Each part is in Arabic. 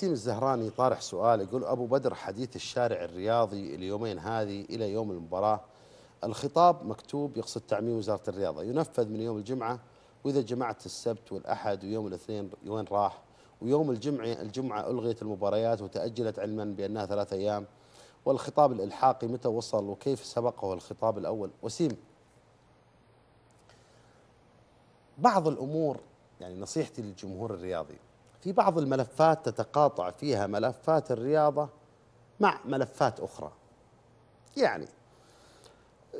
سين الزهراني طارح سؤال يقول أبو بدر حديث الشارع الرياضي اليومين هذه إلى يوم المباراة الخطاب مكتوب يقصد تعميم وزارة الرياضة ينفذ من يوم الجمعة وإذا جمعت السبت والأحد ويوم الاثنين وين راح ويوم الجمعة الجمعة ألغيت المباريات وتأجلت علما بأنها ثلاث أيام والخطاب الإلحاقي متى وصل وكيف سبقه الخطاب الأول وسيم بعض الأمور يعني نصيحتي للجمهور الرياضي في بعض الملفات تتقاطع فيها ملفات الرياضة مع ملفات أخرى يعني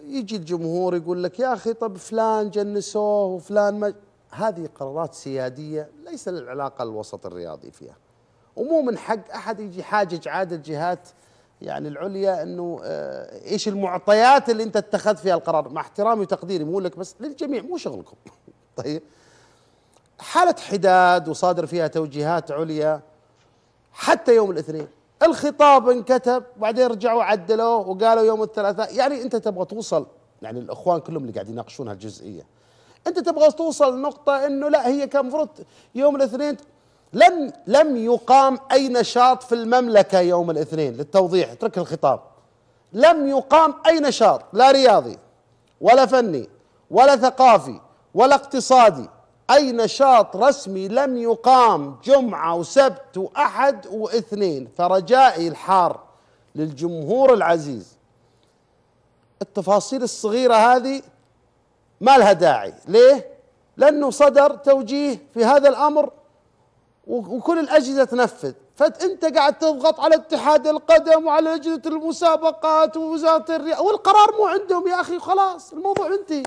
يجي الجمهور يقول لك يا أخي طب فلان جنسوه وفلان ما هذه قرارات سيادية ليس للعلاقة الوسط الرياضي فيها ومو من حق أحد يجي حاجج عادة الجهات يعني العليا انه آه، ايش المعطيات اللي انت اتخذت فيها القرار مع احترامي وتقديري مو لك بس للجميع مو شغلكم طيب حالة حداد وصادر فيها توجيهات عليا حتى يوم الاثنين الخطاب انكتب بعدين رجعوا عدلوه وقالوا يوم الثلاثاء يعني انت تبغى توصل يعني الاخوان كلهم اللي قاعد يناقشون هالجزئيه انت تبغى توصل نقطة انه لا هي كان المفروض يوم الاثنين لم لم يقام اي نشاط في المملكة يوم الاثنين للتوضيح اترك الخطاب لم يقام اي نشاط لا رياضي ولا فني ولا ثقافي ولا اقتصادي أي نشاط رسمي لم يقام جمعة وسبت وأحد واثنين فرجائي الحار للجمهور العزيز التفاصيل الصغيرة هذه ما لها داعي ليه؟ لأنه صدر توجيه في هذا الأمر وكل الأجهزة تنفذ فأنت قاعد تضغط على اتحاد القدم وعلى لجنة المسابقات ووزارة الرياضة والقرار مو عندهم يا أخي خلاص الموضوع انتهي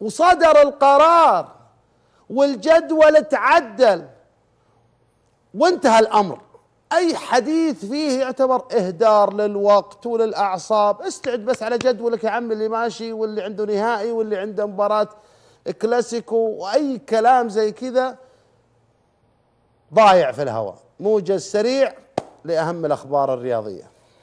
وصدر القرار والجدول تعدل وانتهى الامر اي حديث فيه يعتبر اهدار للوقت وللاعصاب استعد بس على جدولك يا عم اللي ماشي واللي عنده نهائي واللي عنده مباراه كلاسيكو واي كلام زي كذا ضايع في الهواء موجز سريع لاهم الاخبار الرياضيه